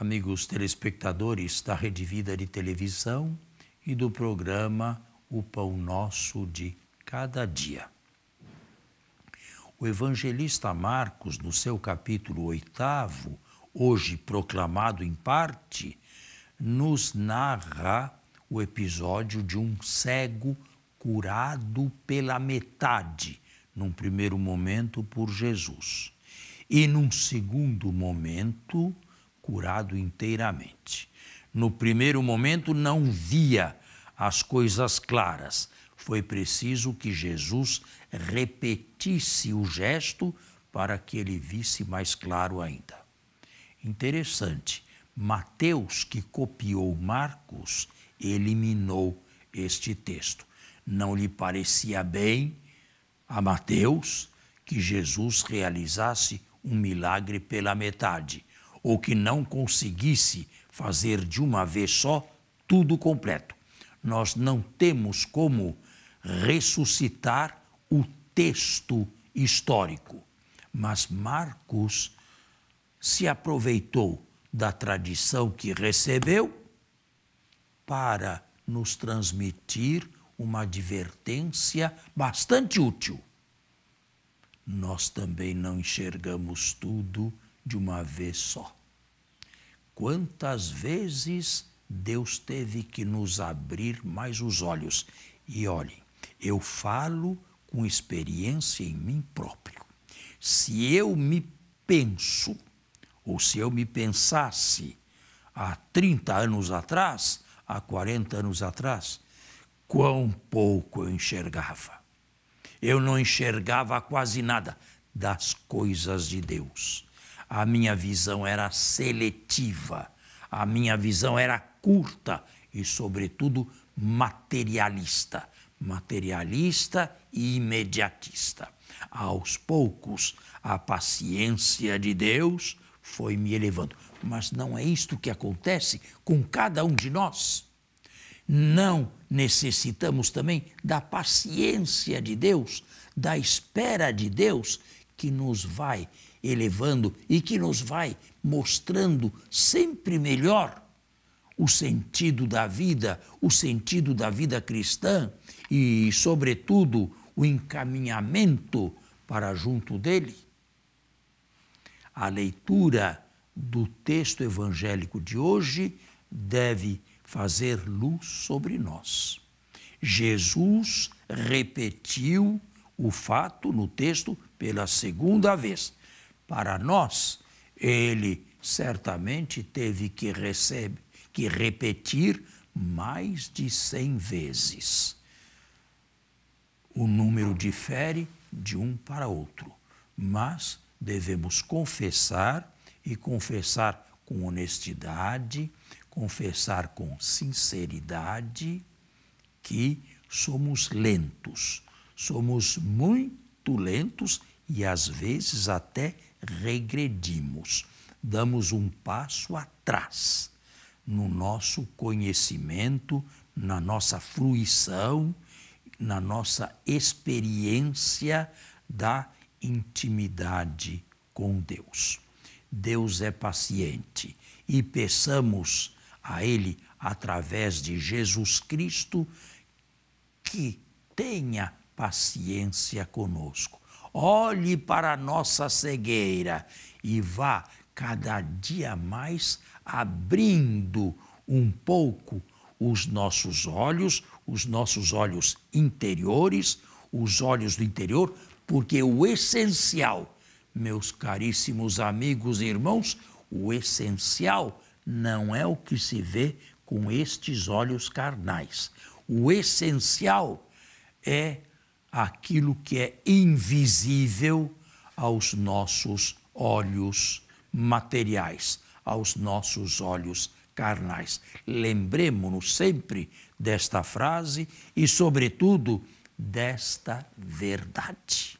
amigos telespectadores da Rede Vida de Televisão e do programa O Pão Nosso de Cada Dia. O evangelista Marcos, no seu capítulo oitavo, hoje proclamado em parte, nos narra o episódio de um cego curado pela metade, num primeiro momento por Jesus. E num segundo momento, curado inteiramente. No primeiro momento não via as coisas claras. Foi preciso que Jesus repetisse o gesto para que ele visse mais claro ainda. Interessante, Mateus, que copiou Marcos, eliminou este texto. Não lhe parecia bem a Mateus que Jesus realizasse um milagre pela metade ou que não conseguisse fazer de uma vez só tudo completo. Nós não temos como ressuscitar o texto histórico, mas Marcos se aproveitou da tradição que recebeu para nos transmitir uma advertência bastante útil. Nós também não enxergamos tudo de uma vez só. Quantas vezes Deus teve que nos abrir mais os olhos? E olhem, eu falo com experiência em mim próprio. Se eu me penso, ou se eu me pensasse há 30 anos atrás, há 40 anos atrás, quão pouco eu enxergava. Eu não enxergava quase nada das coisas de Deus. A minha visão era seletiva, a minha visão era curta e, sobretudo, materialista. Materialista e imediatista. Aos poucos, a paciência de Deus foi me elevando. Mas não é isto que acontece com cada um de nós. Não necessitamos também da paciência de Deus, da espera de Deus que nos vai elevando e que nos vai mostrando sempre melhor o sentido da vida, o sentido da vida cristã e, sobretudo, o encaminhamento para junto dele. A leitura do texto evangélico de hoje deve fazer luz sobre nós. Jesus repetiu o fato no texto pela segunda vez para nós, ele certamente teve que, receber que repetir mais de 100 vezes. O número difere de um para outro, mas devemos confessar e confessar com honestidade, confessar com sinceridade que somos lentos, somos muito lentos e às vezes até lentos regredimos, damos um passo atrás no nosso conhecimento, na nossa fruição, na nossa experiência da intimidade com Deus. Deus é paciente e peçamos a Ele, através de Jesus Cristo, que tenha paciência conosco olhe para a nossa cegueira e vá cada dia mais abrindo um pouco os nossos olhos, os nossos olhos interiores, os olhos do interior, porque o essencial, meus caríssimos amigos e irmãos, o essencial não é o que se vê com estes olhos carnais. O essencial é aquilo que é invisível aos nossos olhos materiais, aos nossos olhos carnais. Lembremos-nos sempre desta frase e, sobretudo, desta verdade.